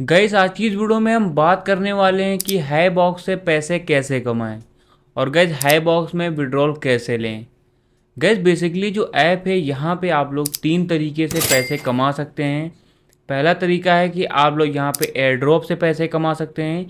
गई आज की इस वीडियो में हम बात करने वाले हैं कि हाई बॉक्स से पैसे कैसे कमाएं और गैज हाई बॉक्स में विड्रॉल कैसे लें गैस बेसिकली जो ऐप है यहाँ पे आप लोग तीन तरीके से पैसे कमा सकते हैं पहला तरीका है कि आप लोग यहाँ पे एयर ड्रॉप से पैसे कमा सकते हैं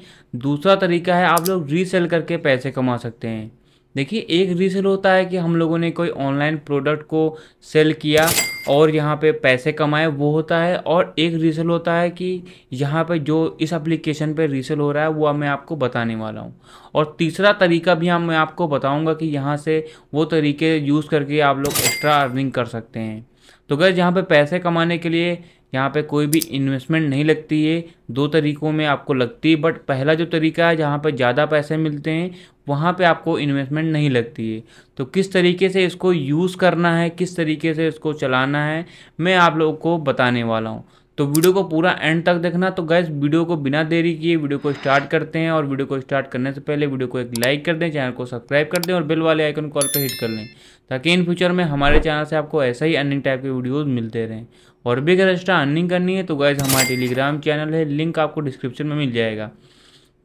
दूसरा तरीका है आप लोग रीसेल करके पैसे कमा सकते हैं देखिए एक रीसेल होता है कि हम लोगों ने कोई ऑनलाइन प्रोडक्ट को सेल किया और यहाँ पे पैसे कमाए वो होता है और एक रीसेल होता है कि यहाँ पे जो इस एप्लीकेशन पे रीसेल हो रहा है वो मैं आपको बताने वाला हूँ और तीसरा तरीका भी हम मैं आपको बताऊँगा कि यहाँ से वो तरीके यूज़ करके आप लोग एक्स्ट्रा अर्निंग कर सकते हैं तो गैस यहाँ पे पैसे कमाने के लिए यहाँ पे कोई भी इन्वेस्टमेंट नहीं लगती है दो तरीक़ों में आपको लगती है बट पहला जो तरीका है जहाँ पर ज़्यादा पैसे मिलते हैं वहाँ पे आपको इन्वेस्टमेंट नहीं लगती है तो किस तरीके से इसको यूज़ करना है किस तरीके से इसको चलाना है मैं आप लोगों को बताने वाला हूँ तो वीडियो को पूरा एंड तक देखना तो गैस वीडियो को बिना देरी किए वीडियो को स्टार्ट करते हैं और वीडियो को स्टार्ट करने से पहले वीडियो को एक लाइक कर दें चैनल को सब्सक्राइब कर दें और बेल वाले आइकन कॉल पर हिट कर लें ताकि इन फ्यूचर में हमारे चैनल से आपको ऐसा ही अर्निंग टाइप के वीडियोज़ मिलते रहें और भी अगर एक्स्ट्रा अर्निंग करनी है तो गैस हमारा टेलीग्राम चैनल है लिंक आपको डिस्क्रिप्शन में मिल जाएगा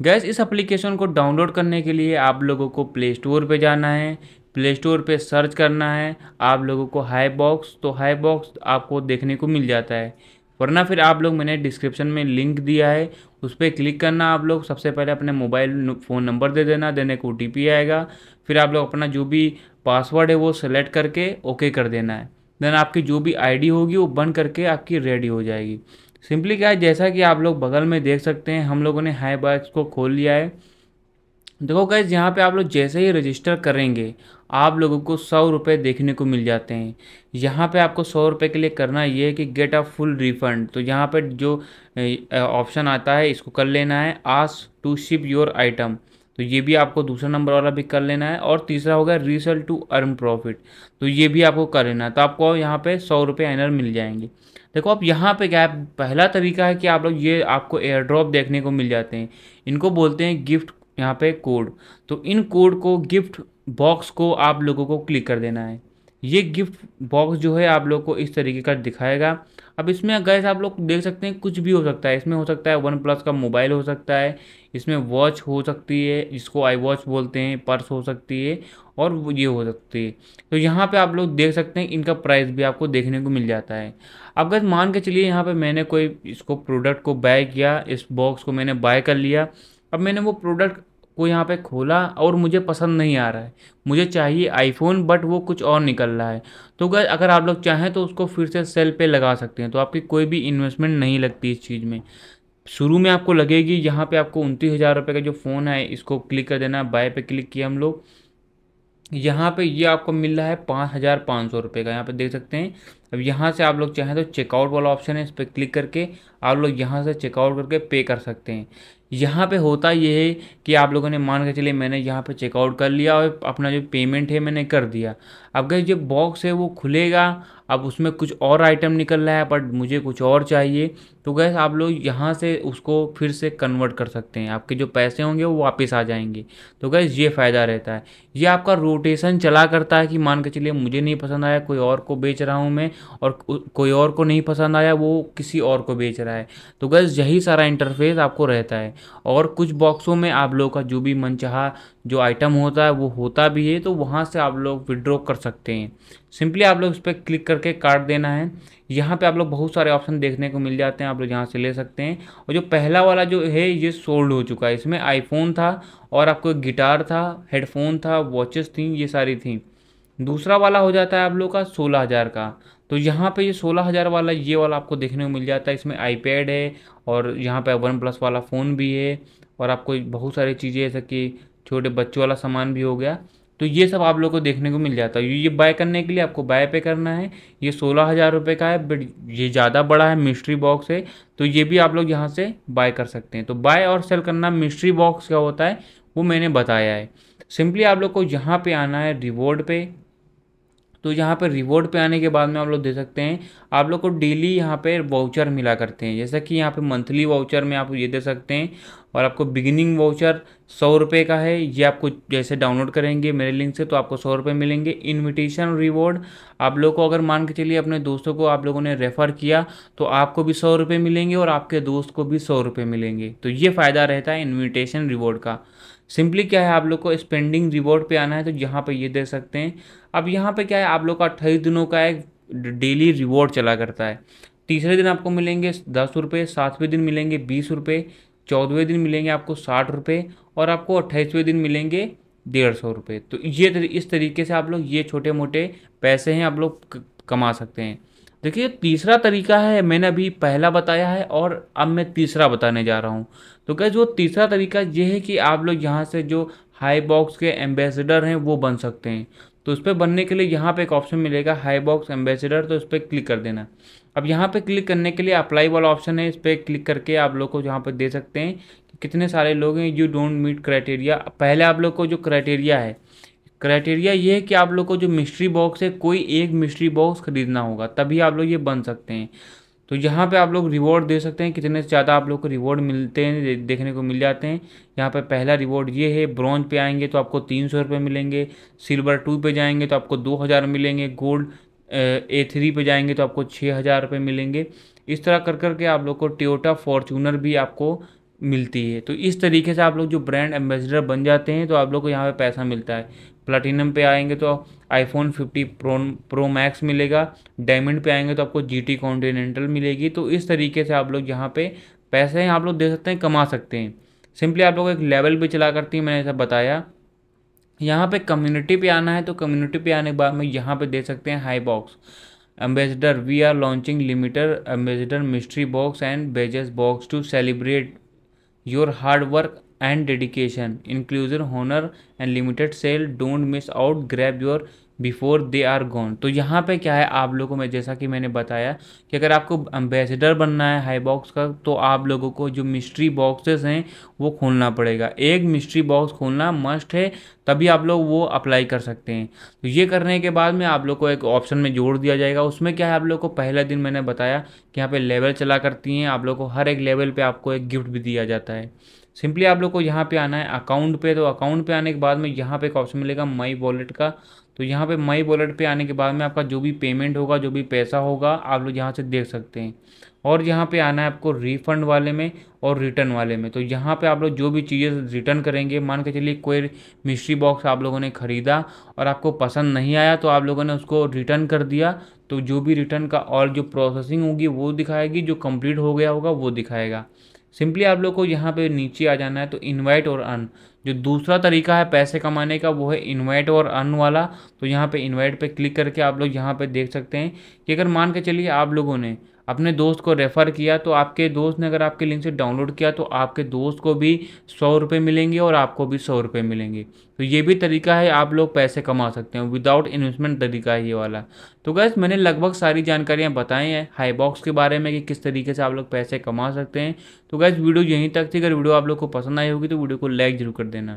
गैस इस एप्लीकेशन को डाउनलोड करने के लिए आप लोगों को प्ले स्टोर पर जाना है प्ले स्टोर पर सर्च करना है आप लोगों को हाई बॉक्स तो हाई बॉक्स आपको देखने को मिल जाता है वरना फिर आप लोग मैंने डिस्क्रिप्शन में लिंक दिया है उस पर क्लिक करना आप लोग सबसे पहले अपने मोबाइल फ़ोन नंबर दे देना देने को ओ आएगा फिर आप लोग अपना जो भी पासवर्ड है वो सेलेक्ट करके ओके कर देना है देन आपकी जो भी आईडी होगी वो बंद करके आपकी रेडी हो जाएगी सिंपली क्या है जैसा कि आप लोग बगल में देख सकते हैं हम लोगों ने हाई बाइक्स को खोल लिया है देखो गैस यहाँ पे आप लोग जैसे ही रजिस्टर करेंगे आप लोगों को सौ रुपये देखने को मिल जाते हैं यहाँ पे आपको सौ रुपये के लिए करना ये है कि गेट अ फुल रिफंड तो यहाँ पे जो ऑप्शन आता है इसको कर लेना है ask to ship your item तो ये भी आपको दूसरा नंबर वाला भी कर लेना है और तीसरा होगा रीसेल टू अर्न प्रॉफिट तो ये भी आपको कर लेना है तो आपको यहाँ पे सौ रुपये एनर मिल जाएंगे देखो आप यहाँ पे क्या है पहला तरीका है कि आप लोग ये आपको एयर ड्रॉप देखने को मिल जाते हैं इनको बोलते हैं गिफ्ट यहाँ पे कोड तो इन कोड को गिफ्ट बॉक्स को आप लोगों को क्लिक कर देना है ये गिफ्ट बॉक्स जो है आप लोग को इस तरीके का दिखाएगा अब इसमें गैस आप लोग देख सकते हैं कुछ भी हो सकता है इसमें हो सकता है वन प्लस का मोबाइल हो सकता है इसमें वॉच हो सकती है जिसको आई वॉच बोलते हैं पर्स हो सकती है और ये हो सकती है तो यहाँ पे आप लोग देख सकते हैं इनका प्राइस भी आपको देखने को मिल जाता है अब गैस मान के चलिए यहाँ पर मैंने कोई इसको प्रोडक्ट को बाय किया इस बॉक्स को मैंने बाय कर लिया अब मैंने वो प्रोडक्ट को यहाँ पे खोला और मुझे पसंद नहीं आ रहा है मुझे चाहिए आईफोन बट वो कुछ और निकल रहा है तो गैस अगर आप लोग चाहें तो उसको फिर से सेल पे लगा सकते हैं तो आपकी कोई भी इन्वेस्टमेंट नहीं लगती इस चीज़ में शुरू में आपको लगेगी यहाँ पे आपको उनतीस हज़ार रुपये का जो फ़ोन है इसको क्लिक कर देना बाय पे क्लिक किया हम लोग यहाँ पे ये आपको मिल रहा है पाँच हज़ार पाँच सौ रुपये का यहाँ पे देख सकते हैं अब यहाँ से आप लोग चाहें तो चेकआउट वाला ऑप्शन है इस पर क्लिक करके आप लोग यहाँ से चेकआउट करके पे कर सकते हैं यहाँ पे होता ये है कि आप लोगों ने मान के चलिए मैंने यहाँ पे चेकआउट कर लिया और अपना जो पेमेंट है मैंने कर दिया अब गए जो बॉक्स है वो खुलेगा अब उसमें कुछ और आइटम निकल रहा है बट मुझे कुछ और चाहिए तो गैस आप लोग यहाँ से उसको फिर से कन्वर्ट कर सकते हैं आपके जो पैसे होंगे वो वापस आ जाएंगे तो गैस ये फ़ायदा रहता है ये आपका रोटेशन चला करता है कि मान के चलिए मुझे नहीं पसंद आया कोई और को बेच रहा हूँ मैं और कोई और को नहीं पसंद आया वो किसी और को बेच रहा है तो गैस यही सारा इंटरफेस आपको रहता है और कुछ बॉक्सों में आप लोगों का जो भी मनचाहा जो आइटम होता है वो होता भी है तो वहाँ से आप लोग विड्रॉ कर सकते हैं सिंपली आप लोग इस पर क्लिक करके कार्ड देना है यहाँ पे आप लोग बहुत सारे ऑप्शन देखने को मिल जाते हैं आप लोग यहाँ से ले सकते हैं और जो पहला वाला जो है ये सोल्ड हो चुका है इसमें आईफोन था और आपको गिटार था हेडफोन था वॉचेस थी ये सारी थी दूसरा वाला हो जाता है आप लोग का सोलह हज़ार का तो यहाँ पे ये सोलह हज़ार वाला ये वाला आपको देखने को मिल जाता है इसमें आईपैड है और यहाँ पे वन प्लस वाला फ़ोन भी है और आपको बहुत सारी चीज़ें जैसे कि छोटे बच्चों वाला सामान भी हो गया तो ये सब आप लोग को देखने को मिल जाता है ये बाय करने के लिए आपको बाय पे करना है ये सोलह हज़ार रुपये का है बट ये ज़्यादा बड़ा है मिस्ट्री बॉक्स है तो ये भी आप लोग यहाँ से बाय कर सकते हैं तो बाय और सेल करना मिस्ट्री बॉक्स का होता है वो मैंने बताया है सिंपली आप लोग को यहाँ पे आना है रिवॉर्ड पे तो यहाँ पर रिवॉर्ड पे आने के बाद में आप लोग दे सकते हैं आप लोग को डेली यहाँ पे वाउचर मिला करते हैं जैसा कि यहाँ पे मंथली वाउचर में आप ये दे सकते हैं और आपको बिगिनिंग वाउचर सौ रुपये का है ये आपको जैसे डाउनलोड करेंगे मेरे लिंक से तो आपको सौ रुपये मिलेंगे इनविटेशन रिवॉर्ड आप लोग को अगर मान के चलिए अपने दोस्तों को आप लोगों ने रेफ़र किया तो आपको भी सौ रुपये मिलेंगे और आपके दोस्त को भी सौ रुपये मिलेंगे तो ये फ़ायदा रहता है इन्विटेशन रिवॉर्ड का सिंपली क्या है आप लोग को स्पेंडिंग रिवॉर्ड पे आना है तो यहाँ पे ये दे सकते हैं अब यहाँ पे क्या है आप लोग का अट्ठाईस दिनों का एक डेली रिवॉर्ड चला करता है तीसरे दिन आपको मिलेंगे दस रुपये सातवें दिन मिलेंगे बीस रुपये चौदहवें दिन मिलेंगे आपको साठ रुपये और आपको अट्ठाईसवें दिन मिलेंगे डेढ़ सौ रुपये तो ये इस तरीके से आप लोग ये छोटे मोटे पैसे हैं आप लोग कमा सकते हैं देखिए तीसरा तरीका है मैंने अभी पहला बताया है और अब मैं तीसरा बताने जा रहा हूँ तो क्या जो तीसरा तरीका ये है कि आप लोग यहाँ से जो हाई बॉक्स के एम्बेसडर हैं वो बन सकते हैं तो उस पर बनने के लिए यहाँ पे एक ऑप्शन मिलेगा हाई बॉक्स एम्बेसडर तो उस पर क्लिक कर देना अब यहाँ पे क्लिक करने के लिए अप्लाई वाला ऑप्शन है इस पर क्लिक करके आप लोग को यहाँ पर दे सकते हैं कि कितने सारे लोग हैं यू डोंट मीट क्राइटेरिया पहले आप लोग को जो क्राइटेरिया है क्राइटेरिया ये है कि आप लोग को जो मिस्ट्री बॉक्स है कोई एक मिस्ट्री बॉक्स खरीदना होगा तभी आप लोग ये बन सकते हैं तो यहाँ पे आप लोग रिवॉर्ड दे सकते हैं कितने से ज़्यादा आप लोग को रिवॉर्ड मिलते हैं देखने को मिल जाते हैं यहाँ पे पहला रिवॉर्ड ये है ब्रॉन्ज पे आएंगे तो आपको तीन सौ रुपये मिलेंगे सिल्वर टू पे जाएंगे तो आपको दो हज़ार मिलेंगे गोल्ड ए थ्री पे जाएंगे तो आपको छः हज़ार रुपये मिलेंगे इस तरह कर करके आप लोग को टोयोटा फॉर्चूनर भी आपको मिलती है तो इस तरीके से आप लोग जो ब्रांड एम्बेसडर बन जाते हैं तो आप लोग को यहाँ पे पैसा मिलता है प्लाटिनम पे आएंगे तो आईफोन 50 प्रो प्रो मैक्स मिलेगा डायमंड पे आएंगे तो आपको जीटी कॉन्टिनेंटल मिलेगी तो इस तरीके से आप लोग यहाँ पे पैसे आप लोग दे सकते हैं कमा सकते हैं सिंपली आप लोग एक लेवल भी चला करती है मैंने ऐसा बताया यहाँ पे कम्युनिटी पे आना है तो कम्युनिटी पे आने के बाद में यहाँ पे दे सकते हैं hi box ambassador we are launching limited ambassador mystery box and badges box to celebrate your hard work and dedication inclusion honor and limited sale don't miss out grab your before they are gone तो यहाँ पे क्या है आप लोगों में जैसा कि मैंने बताया कि अगर आपको एम्बेसडर बनना है हाई बॉक्स का तो आप लोगों को जो मिस्ट्री बॉक्सेस हैं वो खोलना पड़ेगा एक मिस्ट्री बॉक्स खोलना मस्ट है तभी आप लोग वो अप्लाई कर सकते हैं तो ये करने के बाद में आप लोग को एक ऑप्शन में जोड़ दिया जाएगा उसमें क्या है आप लोग को पहला दिन मैंने बताया कि यहाँ पे लेवल चला करती हैं आप लोग को हर एक लेवल पे आपको एक गिफ्ट भी दिया जाता है सिंपली आप लोग को यहाँ पे आना है अकाउंट पे तो अकाउंट पे आने के बाद में यहाँ पे एक ऑप्शन मिलेगा माई वॉलेट का तो यहाँ पे माई वॉलेट पे आने के बाद में आपका जो भी पेमेंट होगा जो भी पैसा होगा आप लोग यहाँ से देख सकते हैं और यहाँ पे आना है आपको रिफंड वाले में और रिटर्न वाले में तो यहाँ पे आप लोग जो भी चीज़ें रिटर्न करेंगे मान के चलिए कोई मिस्ट्री बॉक्स आप लोगों ने ख़रीदा और आपको पसंद नहीं आया तो आप लोगों ने उसको रिटर्न कर दिया तो जो भी रिटर्न का और जो प्रोसेसिंग होगी वो दिखाएगी जो कम्प्लीट हो गया होगा वो दिखाएगा सिंपली आप लोग को यहाँ पर नीचे आ जाना है तो इन्वाइट और अन जो दूसरा तरीका है पैसे कमाने का वो है इन्वाइट और अन वाला तो यहाँ पर इन्वाइट पर क्लिक करके आप लोग यहाँ पर देख सकते हैं कि अगर मान के चलिए आप लोगों ने अपने दोस्त को रेफ़र किया तो आपके दोस्त ने अगर आपके लिंक से डाउनलोड किया तो आपके दोस्त को भी सौ रुपये मिलेंगे और आपको भी सौ रुपये मिलेंगे तो ये भी तरीका है आप लोग पैसे कमा सकते हैं विदाउट इन्वेस्टमेंट तरीका है ये वाला तो गैस मैंने लगभग सारी जानकारियाँ बताई हैं हाई बॉक्स के बारे में कि किस तरीके से आप लोग पैसे कमा सकते हैं तो गैस वीडियो यहीं तक थी अगर वीडियो आप लोग को पसंद आई होगी तो वीडियो को लाइक जरूर कर देना